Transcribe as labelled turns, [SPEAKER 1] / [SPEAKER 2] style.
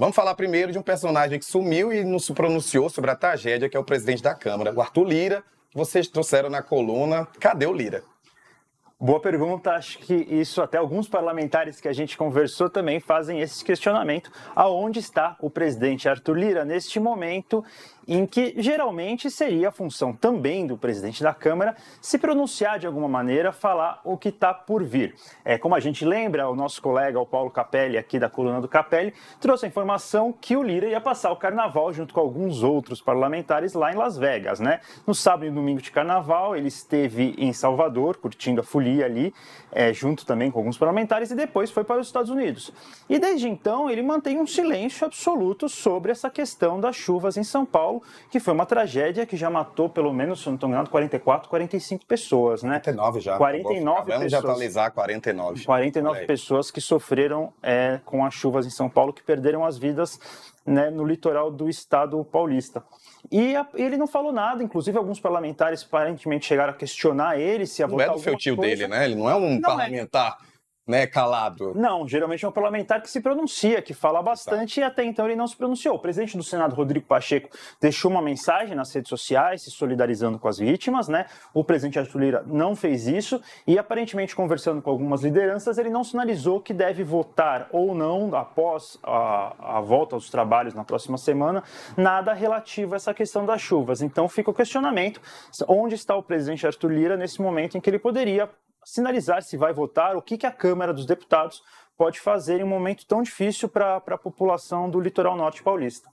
[SPEAKER 1] Vamos falar primeiro de um personagem que sumiu e não se pronunciou sobre a tragédia, que é o presidente da Câmara, o Arthur Lira, que vocês trouxeram na coluna Cadê o Lira? Boa pergunta. Acho que isso até alguns parlamentares que a gente conversou também fazem esse questionamento. Aonde está o presidente Arthur Lira neste momento em que geralmente seria a função também do presidente da Câmara se pronunciar de alguma maneira, falar o que está por vir. É, como a gente lembra, o nosso colega, o Paulo Capelli, aqui da coluna do Capelli, trouxe a informação que o Lira ia passar o carnaval junto com alguns outros parlamentares lá em Las Vegas, né? No sábado e domingo de carnaval, ele esteve em Salvador, curtindo a folia ali ali, é, junto também com alguns parlamentares, e depois foi para os Estados Unidos. E desde então ele mantém um silêncio absoluto sobre essa questão das chuvas em São Paulo, que foi uma tragédia que já matou pelo menos, se não estou enganado, 44, 45 pessoas, né? 49 já. 49 Vamos pessoas. atualizar 49. 49 pessoas que sofreram é, com as chuvas em São Paulo, que perderam as vidas né, no litoral do estado paulista. E a, ele não falou nada, inclusive alguns parlamentares aparentemente chegaram a questionar ele se a votar não é do alguma Dele, ele, né? Ele não é um não é. parlamentar. É. Né, calado. Não, geralmente é um parlamentar que se pronuncia, que fala bastante tá. e até então ele não se pronunciou. O presidente do Senado, Rodrigo Pacheco, deixou uma mensagem nas redes sociais se solidarizando com as vítimas, né? O presidente Arthur Lira não fez isso e aparentemente conversando com algumas lideranças, ele não sinalizou que deve votar ou não após a, a volta aos trabalhos na próxima semana, nada relativo a essa questão das chuvas. Então fica o questionamento onde está o presidente Arthur Lira nesse momento em que ele poderia sinalizar se vai votar, o que, que a Câmara dos Deputados pode fazer em um momento tão difícil para a população do litoral norte paulista.